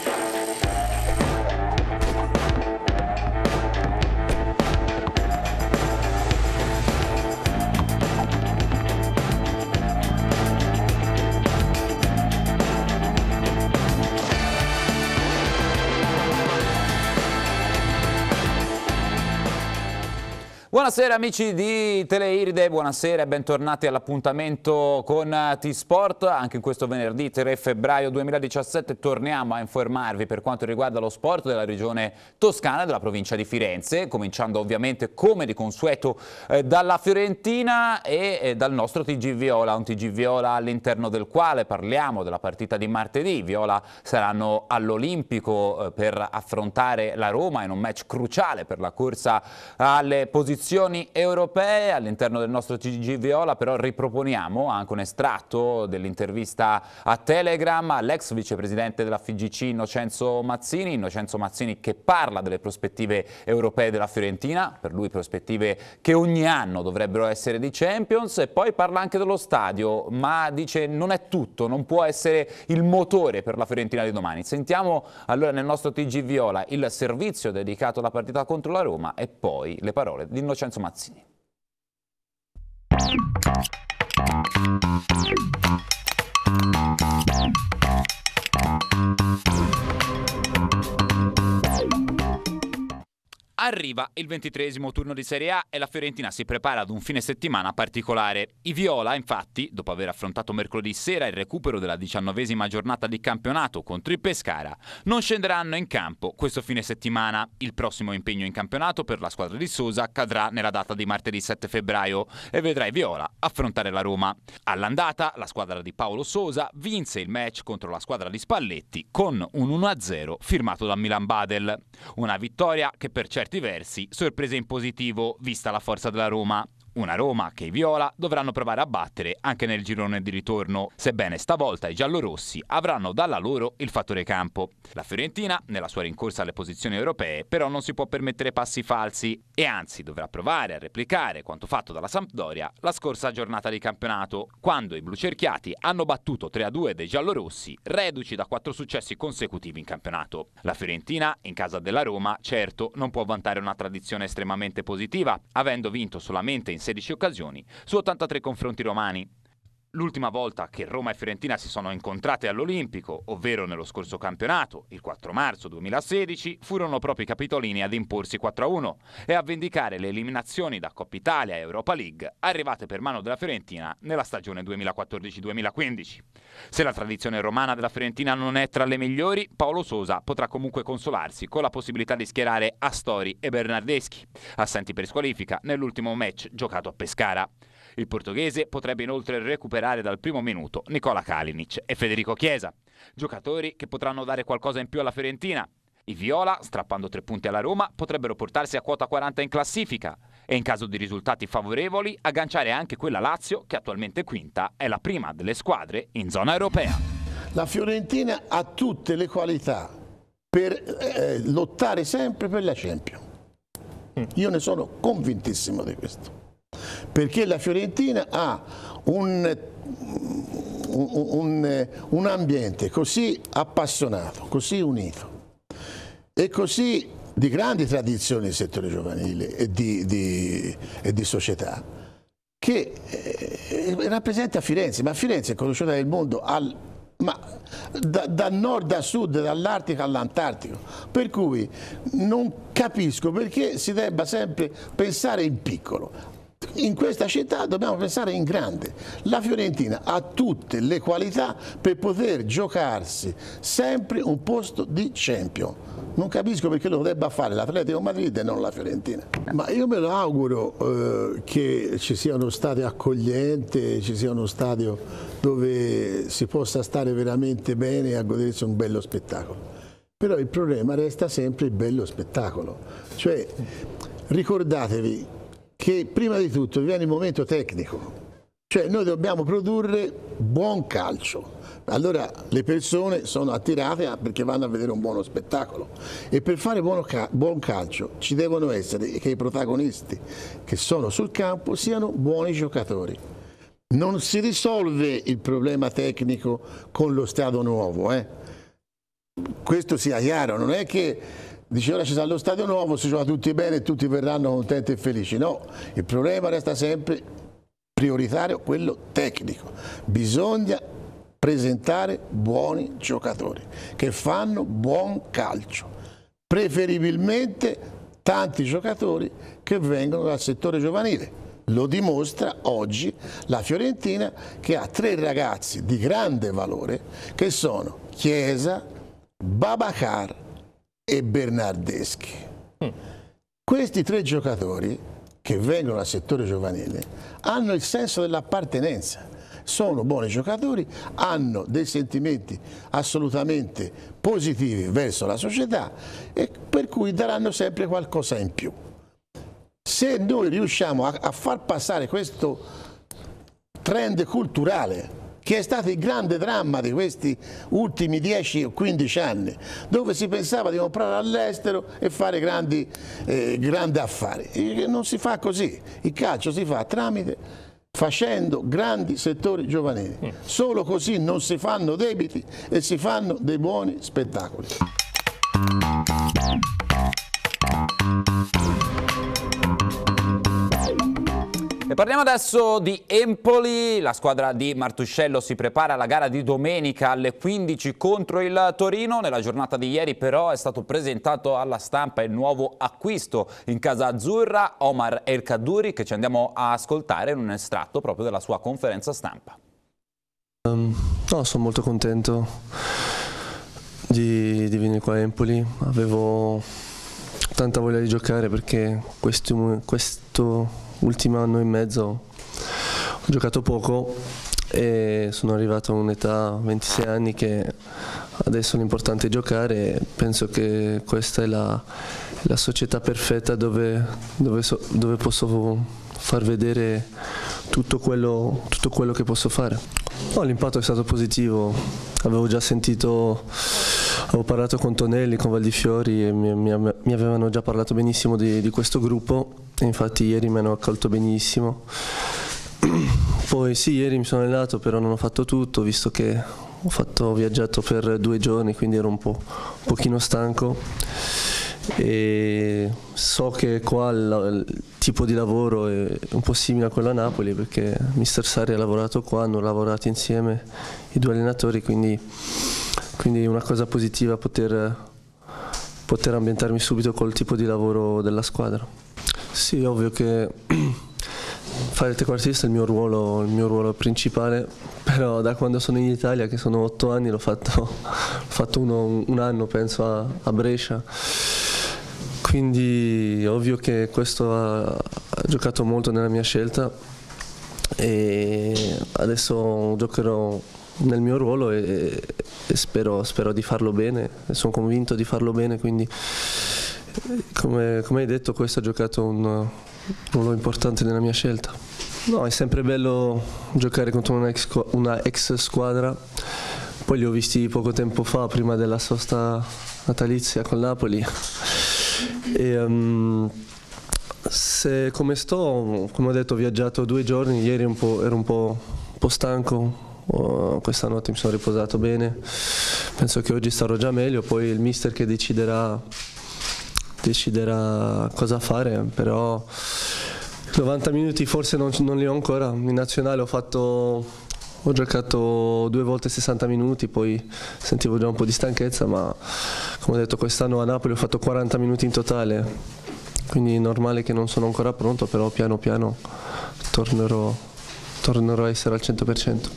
Thank you. Buonasera amici di Teleiride, buonasera e bentornati all'appuntamento con T-Sport. Anche in questo venerdì 3 febbraio 2017 torniamo a informarvi per quanto riguarda lo sport della regione toscana e della provincia di Firenze, cominciando ovviamente come di consueto eh, dalla Fiorentina e eh, dal nostro TG Viola, un TG Viola all'interno del quale parliamo della partita di martedì. Viola saranno all'Olimpico eh, per affrontare la Roma in un match cruciale per la corsa alle posizioni posizioni europee. All'interno del nostro TG Viola però riproponiamo anche un estratto dell'intervista a Telegram all'ex vicepresidente della FGC Innocenzo Mazzini, Innocenzo Mazzini che parla delle prospettive europee della Fiorentina, per lui prospettive che ogni anno dovrebbero essere di Champions e poi parla anche dello stadio, ma dice non è tutto, non può essere il motore per la Fiorentina di domani. Sentiamo allora nel nostro TG Viola il servizio dedicato alla partita contro la Roma e poi le parole di Innocenzo Mazzini. Arriva il ventitresimo turno di Serie A e la Fiorentina si prepara ad un fine settimana particolare. I Viola, infatti, dopo aver affrontato mercoledì sera il recupero della diciannovesima giornata di campionato contro il Pescara, non scenderanno in campo questo fine settimana. Il prossimo impegno in campionato per la squadra di Sosa cadrà nella data di martedì 7 febbraio e vedrà i Viola affrontare la Roma. All'andata, la squadra di Paolo Sosa vinse il match contro la squadra di Spalletti con un 1-0 firmato da Milan Badel. Una vittoria che per certi certi versi sorpresa in positivo vista la forza della Roma una Roma che i viola dovranno provare a battere anche nel girone di ritorno, sebbene stavolta i giallorossi avranno dalla loro il fattore campo. La Fiorentina, nella sua rincorsa alle posizioni europee, però non si può permettere passi falsi e anzi dovrà provare a replicare quanto fatto dalla Sampdoria la scorsa giornata di campionato, quando i blucerchiati hanno battuto 3-2 dei giallorossi, reduci da quattro successi consecutivi in campionato. La Fiorentina, in casa della Roma, certo non può vantare una tradizione estremamente positiva, avendo vinto solamente in 16 occasioni su 83 confronti romani. L'ultima volta che Roma e Fiorentina si sono incontrate all'Olimpico, ovvero nello scorso campionato, il 4 marzo 2016, furono proprio i capitolini ad imporsi 4-1 e a vendicare le eliminazioni da Coppa Italia e Europa League arrivate per mano della Fiorentina nella stagione 2014-2015. Se la tradizione romana della Fiorentina non è tra le migliori, Paolo Sosa potrà comunque consolarsi con la possibilità di schierare Astori e Bernardeschi, assenti per squalifica nell'ultimo match giocato a Pescara. Il portoghese potrebbe inoltre recuperare dal primo minuto Nicola Kalinic e Federico Chiesa, giocatori che potranno dare qualcosa in più alla Fiorentina. I Viola, strappando tre punti alla Roma, potrebbero portarsi a quota 40 in classifica e in caso di risultati favorevoli agganciare anche quella Lazio che attualmente quinta è la prima delle squadre in zona europea. La Fiorentina ha tutte le qualità per eh, eh lottare sempre per la Champions. Mm. Io ne sono convintissimo di questo perché la Fiorentina ha un, un, un, un ambiente così appassionato, così unito e così di grandi tradizioni nel settore giovanile e di, di, e di società che eh, rappresenta Firenze, ma Firenze è conosciuta nel mondo al, da, da, nord a sud, dall'Artico all'Antartico, per cui non capisco perché si debba sempre pensare in piccolo in questa città dobbiamo pensare in grande. La Fiorentina ha tutte le qualità per poter giocarsi sempre un posto di champion. Non capisco perché lo debba fare l'Atletico Madrid e non la Fiorentina. Ma io me lo auguro eh, che ci sia uno stadio accogliente, ci sia uno stadio dove si possa stare veramente bene e a godersi un bello spettacolo. Però il problema resta sempre il bello spettacolo. Cioè, ricordatevi che prima di tutto viene il momento tecnico, cioè noi dobbiamo produrre buon calcio. Allora le persone sono attirate perché vanno a vedere un buono spettacolo e per fare buon calcio ci devono essere che i protagonisti che sono sul campo siano buoni giocatori. Non si risolve il problema tecnico con lo Stato nuovo, eh? questo sia chiaro, non è che Dice ora ci sarà lo stadio nuovo, si gioca tutti bene e tutti verranno contenti e felici. No, il problema resta sempre prioritario, quello tecnico. Bisogna presentare buoni giocatori che fanno buon calcio, preferibilmente tanti giocatori che vengono dal settore giovanile. Lo dimostra oggi la Fiorentina che ha tre ragazzi di grande valore che sono Chiesa, Babacar e Bernardeschi. Mm. Questi tre giocatori che vengono dal settore giovanile hanno il senso dell'appartenenza sono buoni giocatori, hanno dei sentimenti assolutamente positivi verso la società e per cui daranno sempre qualcosa in più. Se noi riusciamo a, far passare questo trend culturale che è stato il grande dramma di questi ultimi 10 o 15 anni, dove si pensava di comprare all'estero e fare grandi, eh, grandi affari. Non si fa così, il calcio si fa tramite facendo grandi settori giovanili. Mm. Solo così non si fanno debiti e si fanno dei buoni spettacoli. Parliamo adesso di Empoli, la squadra di Martuscello si prepara alla gara di domenica alle 15 contro il Torino, nella giornata di ieri però è stato presentato alla stampa il nuovo acquisto in casa azzurra Omar El Kaduri che ci andiamo a ascoltare in un estratto proprio della sua conferenza stampa. Um, no, sono molto contento di, di venire qua a Empoli, avevo tanta voglia di giocare perché questo, questo ultimo anno e mezzo ho giocato poco e sono arrivato a un'età 26 anni che adesso l'importante è giocare e penso che questa è la, la società perfetta dove, dove, so, dove, posso far vedere tutto quello, tutto quello che posso fare. No, l'impatto è stato positivo, avevo già sentito, avevo parlato con Tonelli, con Valdifiori e mi, mi, mi avevano già parlato benissimo di, di questo gruppo infatti ieri mi hanno accolto benissimo. Poi sì, ieri mi sono allenato, però non ho fatto tutto, visto che ho, fatto, ho viaggiato per due giorni, quindi ero un, po', un pochino stanco. E so che qua il, il tipo di lavoro è un po' simile a quello a Napoli, perché Mister Sari ha lavorato qua, hanno lavorato insieme i due allenatori, quindi, quindi è una cosa positiva poter, poter ambientarmi subito col tipo di lavoro della squadra. Sì, ovvio che fare il trequartista è il mio, ruolo, il mio ruolo principale, però da quando sono in Italia, che sono otto anni, l'ho fatto, l'ho fatto uno, un anno penso a, a, Brescia, quindi ovvio che questo ha, ha giocato molto nella mia scelta e adesso giocherò nel mio ruolo e, e spero, spero di farlo bene, sono convinto di farlo bene, quindi come, come hai detto, questo ha giocato un, un ruolo importante nella mia scelta. No, è sempre bello giocare contro una ex, una ex squadra. Poi li ho visti poco tempo fa, prima della sosta natalizia con Napoli. E, um, se, come sto, come ho detto, ho viaggiato due giorni, ieri un ero un po', un po stanco, Oh, questa notte mi sono riposato bene, penso che oggi starò già meglio, poi il mister che deciderà deciderà cosa fare, però 90 minuti forse non, non li ho ancora, in nazionale ho fatto ho giocato due volte 60 minuti, poi sentivo già un po' di stanchezza, ma come ho detto quest'anno a Napoli ho fatto 40 minuti in totale, quindi è normale che non sono ancora pronto, però piano piano tornerò, tornerò a essere al 100%.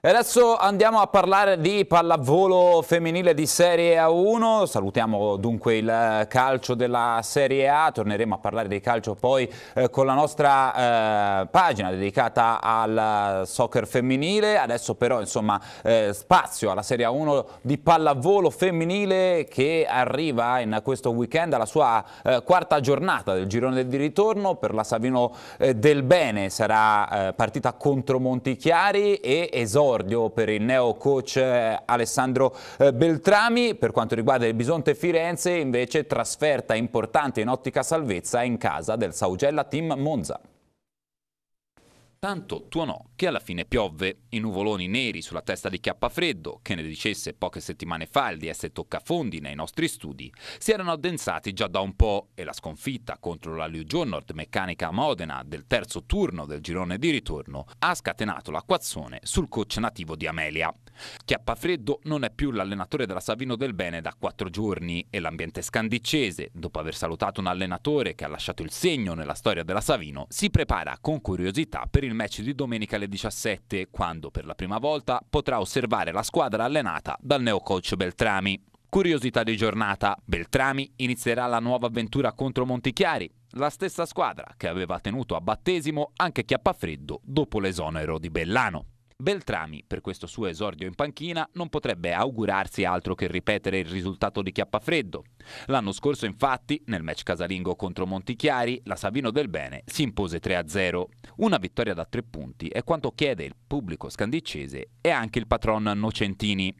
E adesso andiamo a parlare di pallavolo femminile di Serie A1, salutiamo dunque il eh, calcio della Serie A, torneremo a parlare di calcio poi eh, con la nostra eh, pagina dedicata al eh, soccer femminile, adesso però insomma eh, spazio alla Serie A1 di pallavolo femminile che arriva in questo weekend alla sua eh, quarta giornata del girone di ritorno per la Savino del Bene, sarà partita contro Montichiari e esordito esordio per il neo coach eh, Alessandro eh, Beltrami. Per quanto riguarda il Bisonte Firenze invece trasferta importante in ottica salvezza in casa del Saugella Team Monza. Tanto tuonò che alla fine piovve. I nuvoloni neri sulla testa di Chiappafreddo, che ne dicesse poche settimane fa il DS Toccafondi nei nostri studi, si erano addensati già da un po' e la sconfitta contro la Liugion Meccanica a Modena del terzo turno del girone di ritorno ha scatenato l'acquazzone sul coach nativo di Amelia. Chiappafreddo non è più l'allenatore della Savino del Bene da quattro giorni e l'ambiente scandicese, dopo aver salutato un allenatore che ha lasciato il segno nella storia della Savino, si prepara con curiosità per il match di domenica alle 17, quando per la prima volta potrà osservare la squadra allenata dal neo coach Beltrami. Curiosità di giornata, Beltrami inizierà la nuova avventura contro Montichiari, la stessa squadra che aveva tenuto a battesimo anche Chiappafreddo dopo l'esonero di Bellano. Beltrami, per questo suo esordio in panchina, non potrebbe augurarsi altro che ripetere il risultato di Chiappafreddo. L'anno scorso, infatti, nel match casalingo contro Montichiari, la Savino del Bene si impose 3-0. Una vittoria da tre punti è quanto chiede il pubblico scandicese e anche il patron Nocentini.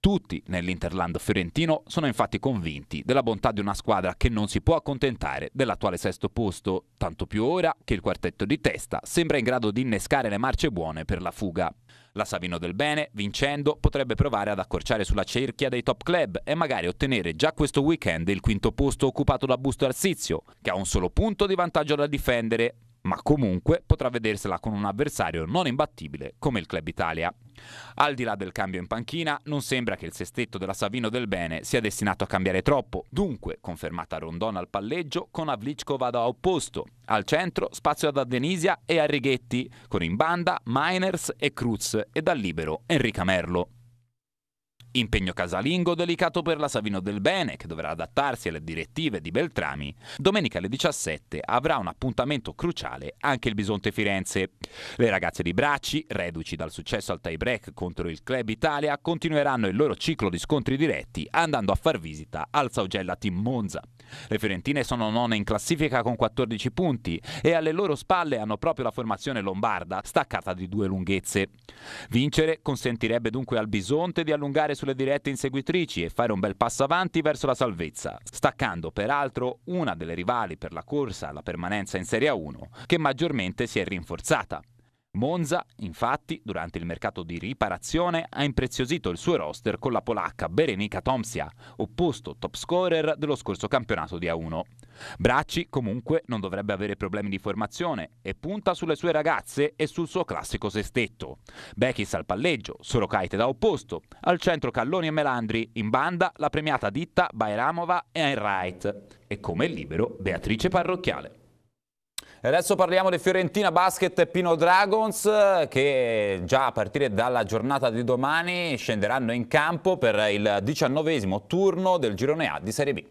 Tutti nell'Interland fiorentino sono infatti convinti della bontà di una squadra che non si può accontentare dell'attuale sesto posto, tanto più ora che il quartetto di testa sembra in grado di innescare le marce buone per la fuga. La Savino del Bene, vincendo, potrebbe provare ad accorciare sulla cerchia dei top club e magari ottenere già questo weekend il quinto posto occupato da Busto Arsizio, che ha un solo punto di vantaggio da difendere, ma comunque potrà vedersela con un avversario non imbattibile come il Club Italia. Al di là del cambio in panchina, non sembra che il sestetto della Savino del Bene sia destinato a cambiare troppo, dunque confermata Rondon al palleggio con Avlickovada a opposto, al centro spazio ad Adenisia e a Righetti, con in banda Miners e Cruz e dal libero Enrica Merlo. Impegno casalingo delicato per la Savino del Bene, che dovrà adattarsi alle direttive di Beltrami. Domenica alle 17 avrà un appuntamento cruciale anche il Bisonte Firenze. Le ragazze di Bracci, reduci dal successo al tie-break contro il Club Italia, continueranno il loro ciclo di scontri diretti andando a far visita al Saugella Team Monza. Le fiorentine sono none in classifica con 14 punti e alle loro spalle hanno proprio la formazione lombarda, staccata di due lunghezze. Vincere consentirebbe dunque al Bisonte di allungare sulle dirette inseguitrici e fare un bel passo avanti verso la salvezza, staccando peraltro una delle rivali per la corsa alla permanenza in Serie A1, che maggiormente si è rinforzata. Monza, infatti, durante il mercato di riparazione ha impreziosito il suo roster con la polacca Berenica Tomsia, opposto top scorer dello scorso campionato di A1. Bracci comunque non dovrebbe avere problemi di formazione e punta sulle sue ragazze e sul suo classico sestetto. Bechis al palleggio, Sorokaite da opposto, al centro Calloni e Melandri, in banda la premiata ditta Bairamova e Einreit e come libero Beatrice Parrocchiale. E Adesso parliamo di Fiorentina Basket e Pino Dragons che già a partire dalla giornata di domani scenderanno in campo per il diciannovesimo turno del girone A di Serie B.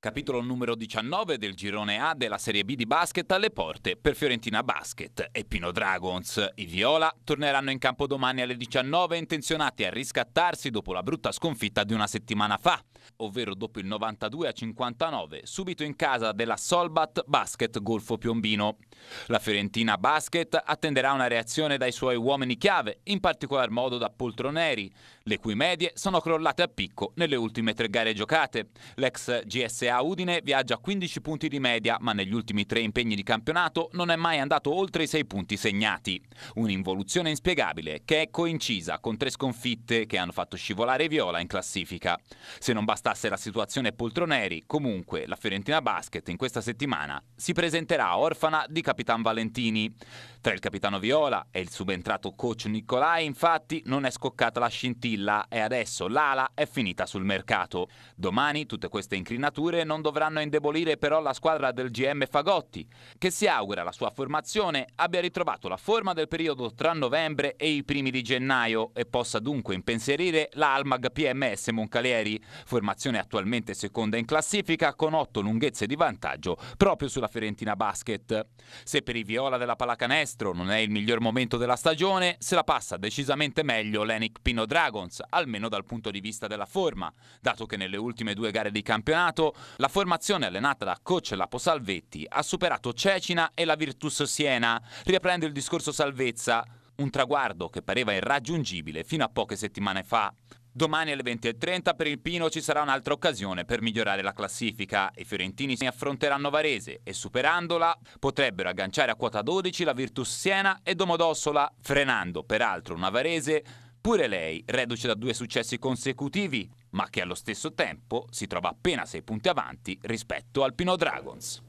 Capitolo numero 19 del girone A della Serie B di basket alle porte per Fiorentina Basket e Pino Dragons. I Viola torneranno in campo domani alle 19 intenzionati a riscattarsi dopo la brutta sconfitta di una settimana fa, ovvero dopo il 92 a 59, subito in casa della Solbat Basket Golfo Piombino. La Fiorentina Basket attenderà una reazione dai suoi uomini chiave, in particolar modo da Poltroneri, le cui medie sono crollate a picco nelle ultime tre gare giocate. L'ex GSA a Udine viaggia a 15 punti di media, ma negli ultimi tre impegni di campionato non è mai andato oltre i 6 punti segnati. Un'involuzione inspiegabile che è coincisa con tre sconfitte che hanno fatto scivolare viola in classifica. Se non bastasse la situazione poltroneri, comunque la Fiorentina Basket in questa settimana si presenterà orfana di Capitan Valentini. Tra il capitano Viola e il subentrato coach Nicolai, infatti, non è scoccata la scintilla e adesso l'ala è finita sul mercato. Domani tutte queste incrinature offensive non dovranno indebolire però la squadra del GM Fagotti, che si augura la sua formazione abbia ritrovato la forma del periodo tra novembre e i primi di gennaio e possa dunque impensierire l'Almag PMS Moncalieri, formazione attualmente seconda in classifica con otto lunghezze di vantaggio proprio sulla Fiorentina Basket. Se per i viola della pallacanestro non è il miglior momento della stagione, se la passa decisamente meglio l'Enic Pino Dragons, almeno dal punto di vista della forma, dato che nelle ultime due gare di campionato la formazione allenata da coach Lapo Salvetti ha superato Cecina e la Virtus Siena, riaprendo il discorso salvezza, un traguardo che pareva irraggiungibile fino a poche settimane fa. Domani alle 20.30 per il Pino ci sarà un'altra occasione per migliorare la classifica. I fiorentini si affronteranno Varese e superandola potrebbero agganciare a quota 12 la Virtus Siena e Domodossola, frenando peraltro una Varese, pure lei reduce da due successi consecutivi, ma che allo stesso tempo si trova appena 6 punti avanti rispetto al Pinot Dragons.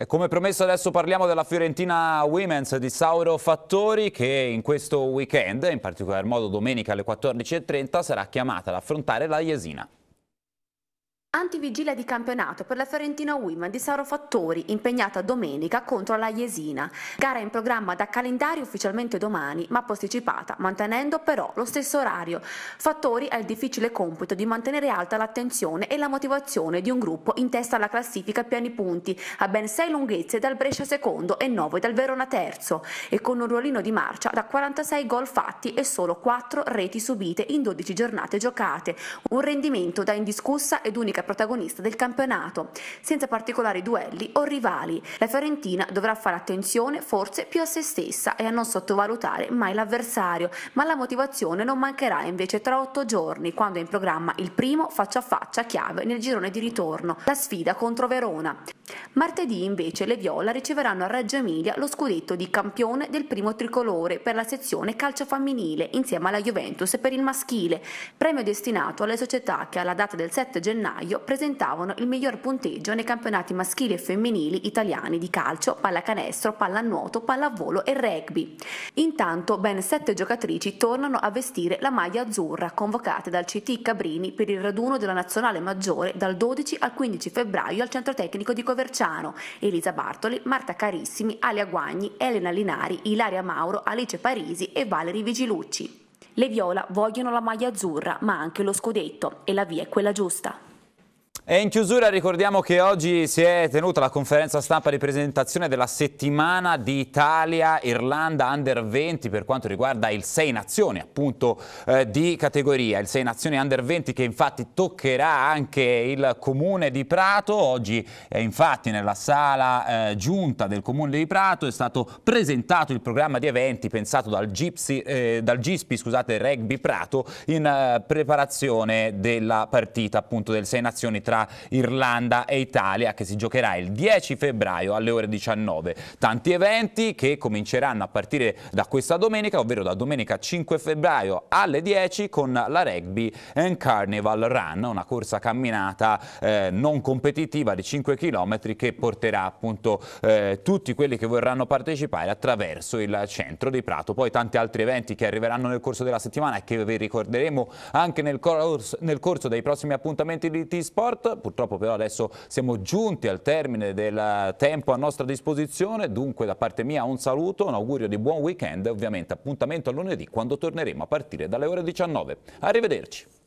E come promesso adesso parliamo della Fiorentina Women's di Sauro Fattori che in questo weekend, in particolar modo domenica alle 14.30, sarà chiamata ad affrontare la Yesina. Antivigilia di campionato per la Fiorentina Women di Sauro Fattori, impegnata domenica contro la Jesina. Gara in programma da calendario ufficialmente domani, ma posticipata, mantenendo però lo stesso orario. Fattori ha il difficile compito di mantenere alta l'attenzione e la motivazione di un gruppo in testa alla classifica a piani punti, a ben sei lunghezze dal Brescia secondo e nove dal Verona terzo, e con un ruolino di marcia da 46 gol fatti e solo 4 reti subite in 12 giornate giocate. Un rendimento da indiscussa ed unica protagonista del campionato, senza particolari duelli o rivali. La Fiorentina dovrà fare attenzione forse più a se stessa e a non sottovalutare mai l'avversario, ma la motivazione non mancherà invece tra otto giorni, quando è in programma il primo faccia a faccia chiave nel girone di ritorno, la sfida contro Verona. Martedì invece le Viola riceveranno a Reggio Emilia lo scudetto di campione del primo tricolore per la sezione calcio femminile insieme alla Juventus per il maschile, premio destinato alle società che alla data del 7 gennaio gennaio presentavano il miglior punteggio nei campionati maschili e femminili italiani di calcio, pallacanestro, pallanuoto, pallavolo e rugby. Intanto ben sette giocatrici tornano a vestire la maglia azzurra convocate dal CT Cabrini per il raduno della nazionale maggiore dal 12 al 15 febbraio al centro tecnico di Coverciano. Elisa Bartoli, Marta Carissimi, Alia Guagni, Elena Linari, Ilaria Mauro, Alice Parisi e Valeri Vigilucci. Le viola vogliono la maglia azzurra, ma anche lo scudetto, e la via è quella giusta. E in chiusura ricordiamo che oggi si è tenuta la conferenza stampa di presentazione della settimana di Italia-Irlanda Under 20 per quanto riguarda il 6 nazioni appunto eh, di categoria, il 6 nazioni Under 20 che infatti toccherà anche il comune di Prato, oggi eh, infatti nella sala eh, giunta del comune di Prato è stato presentato il programma di eventi pensato dal, Gipsy, eh, dal GISPI scusate, Rugby Prato in eh, preparazione della partita appunto del 6 nazioni tra tra Irlanda e Italia che si giocherà il 10 febbraio alle ore 19. Tanti eventi che cominceranno a partire da questa domenica, ovvero da domenica 5 febbraio alle 10 con la Rugby and Carnival Run, una corsa camminata eh, non competitiva di 5 km che porterà appunto eh, tutti quelli che vorranno partecipare attraverso il centro di Prato. Poi tanti altri eventi che arriveranno nel corso della settimana e che vi ricorderemo anche nel corso, nel corso dei prossimi appuntamenti di T-Sport purtroppo però adesso siamo giunti al termine del tempo a nostra disposizione, dunque da parte mia un saluto, un augurio di buon weekend e ovviamente appuntamento a lunedì quando torneremo a partire dalle ore 19. Arrivederci.